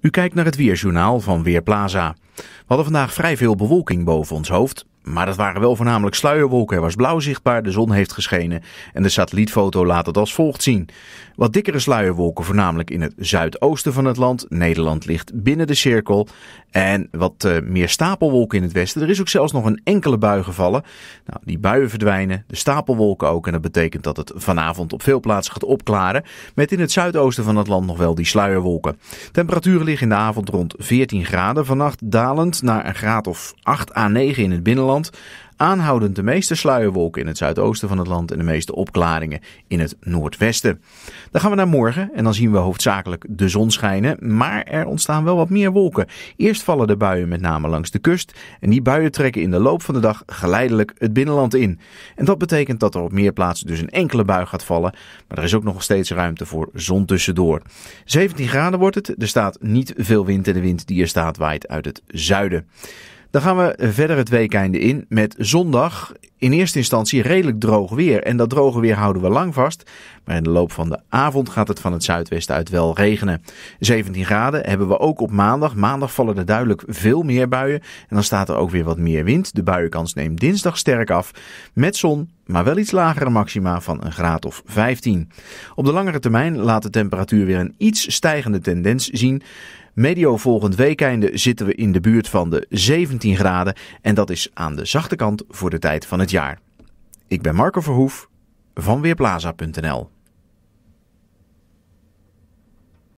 U kijkt naar het Weerjournaal van Weerplaza. We hadden vandaag vrij veel bewolking boven ons hoofd. Maar dat waren wel voornamelijk sluierwolken. Er was blauw zichtbaar, de zon heeft geschenen en de satellietfoto laat het als volgt zien. Wat dikkere sluierwolken, voornamelijk in het zuidoosten van het land. Nederland ligt binnen de cirkel. En wat eh, meer stapelwolken in het westen. Er is ook zelfs nog een enkele bui gevallen. Nou, die buien verdwijnen, de stapelwolken ook. En dat betekent dat het vanavond op veel plaatsen gaat opklaren. Met in het zuidoosten van het land nog wel die sluierwolken. Temperaturen liggen in de avond rond 14 graden. Vannacht dalend naar een graad of 8 à 9 in het binnenland. Aanhoudend de meeste sluierwolken in het zuidoosten van het land en de meeste opklaringen in het noordwesten. Dan gaan we naar morgen en dan zien we hoofdzakelijk de zon schijnen, maar er ontstaan wel wat meer wolken. Eerst vallen de buien met name langs de kust en die buien trekken in de loop van de dag geleidelijk het binnenland in. En dat betekent dat er op meer plaatsen dus een enkele bui gaat vallen, maar er is ook nog steeds ruimte voor zon tussendoor. 17 graden wordt het, er staat niet veel wind en de wind die er staat waait uit het zuiden. Dan gaan we verder het weekeinde in met zondag. In eerste instantie redelijk droog weer. En dat droge weer houden we lang vast. Maar in de loop van de avond gaat het van het zuidwesten uit wel regenen. 17 graden hebben we ook op maandag. Maandag vallen er duidelijk veel meer buien. En dan staat er ook weer wat meer wind. De buienkans neemt dinsdag sterk af. Met zon, maar wel iets lagere maxima van een graad of 15. Op de langere termijn laat de temperatuur weer een iets stijgende tendens zien. Medio volgend weekende zitten we in de buurt van de 17 graden en dat is aan de zachte kant voor de tijd van het jaar. Ik ben Marco Verhoef van Weerplaza.nl